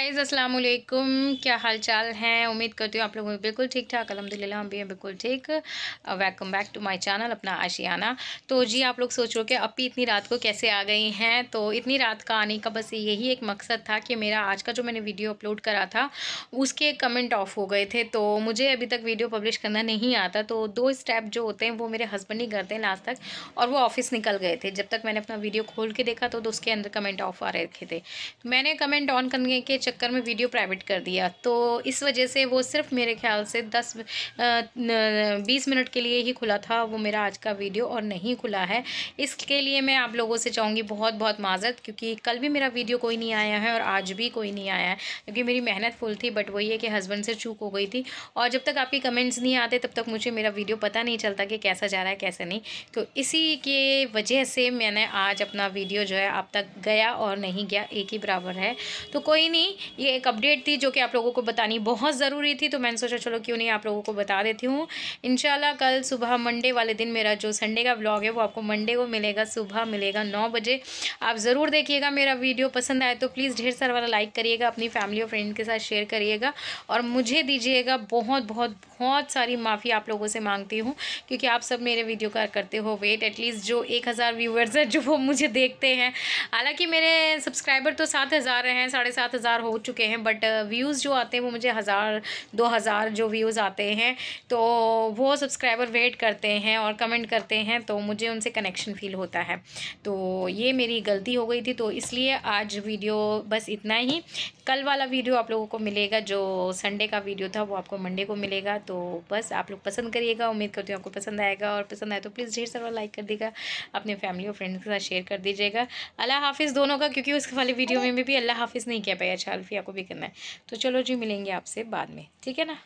guys अस्सलाम वालेकुम क्या हाल चाल हैं उम्मीद करती हूँ आप लोगों में बिल्कुल ठीक ठाक अलहमदिल्ला हम भी हैं बिल्कुल ठीक welcome back to my channel अपना आशियाना तो जी आप लोग सोच रहे हो कि अपी इतनी रात को कैसे आ गई हैं तो इतनी रात का आने का बस यही एक मकसद था कि मेरा आज का जो मैंने वीडियो अपलोड करा था उसके कमेंट ऑफ हो गए थे तो मुझे अभी तक वीडियो पब्लिश करना नहीं आता तो दो स्टेप जो होते हैं वो मेरे हस्बैंड ही करते हैं लास्ट तक और वो ऑफिस निकल गए थे जब तक मैंने अपना वीडियो खोल के देखा तो, तो उसके अंदर कमेंट ऑफ आ रखे थे मैंने कमेंट ऑन करने के चक्कर में वीडियो प्राइवेट कर दिया तो इस वजह से वो सिर्फ मेरे ख्याल से दस बीस मिनट के लिए ही खुला था वो मेरा आज का वीडियो और नहीं खुला है इसके लिए मैं आप लोगों से चाहूँगी बहुत बहुत माज़त क्योंकि कल भी मेरा वीडियो कोई नहीं आया है और आज भी कोई नहीं आया है क्योंकि मेरी मेहनत फुल थी बट वही है कि हस्बैंड से चूक हो गई थी और जब तक आपके कमेंट्स नहीं आते तब तक मुझे मेरा वीडियो पता नहीं चलता कि कैसा जा रहा है कैसे नहीं तो इसी के वजह से मैंने आज अपना वीडियो जो है अब तक गया और नहीं गया एक ही बराबर है तो कोई नहीं ये एक अपडेट थी जो कि आप लोगों को बतानी बहुत ज़रूरी थी तो मैंने सोचा चलो क्यों नहीं आप लोगों को बता देती हूँ इन कल सुबह मंडे वाले दिन मेरा जो संडे का ब्लॉग है वो आपको मंडे को मिलेगा सुबह मिलेगा नौ बजे आप ज़रूर देखिएगा मेरा वीडियो पसंद आए तो प्लीज़ ढेर सारा वाला लाइक करिएगा अपनी फैमिली और फ्रेंड के साथ शेयर करिएगा और मुझे दीजिएगा बहुत बहुत बहुत सारी माफ़ी आप लोगों से मांगती हूँ क्योंकि आप सब मेरे वीडियो का करते हो वेट एटलीस्ट जो एक हज़ार व्यूवर्स हैं जो वो मुझे देखते हैं हालांकि मेरे सब्सक्राइबर तो सात हज़ार हैं साढ़े सात हज़ार हो हो चुके हैं बट व्यूज़ uh, जो आते हैं वो मुझे हज़ार दो हज़ार जो व्यूज़ आते हैं तो वो सब्सक्राइबर वेट करते हैं और कमेंट करते हैं तो मुझे उनसे कनेक्शन फील होता है तो ये मेरी गलती हो गई थी तो इसलिए आज वीडियो बस इतना ही कल वाला वीडियो आप लोगों को मिलेगा जो संडे का वीडियो था वो आपको मंडे को मिलेगा तो बस आप लोग पसंद करिएगा उम्मीद करती हूँ आपको पसंद आएगा और पसंद आए तो प्लीज़ ढेर सारा लाइक कर देगा अपने फैमिली और फ्रेंड्स के साथ शेयर कर दीजिएगा अल्लाह हाफिज़ दोनों का क्योंकि उस वाले वीडियो में भी अल्लाह हाफिज़ नहीं किया पाया चार सेल्फी आपको भी करना है तो चलो जी मिलेंगे आपसे बाद में ठीक है ना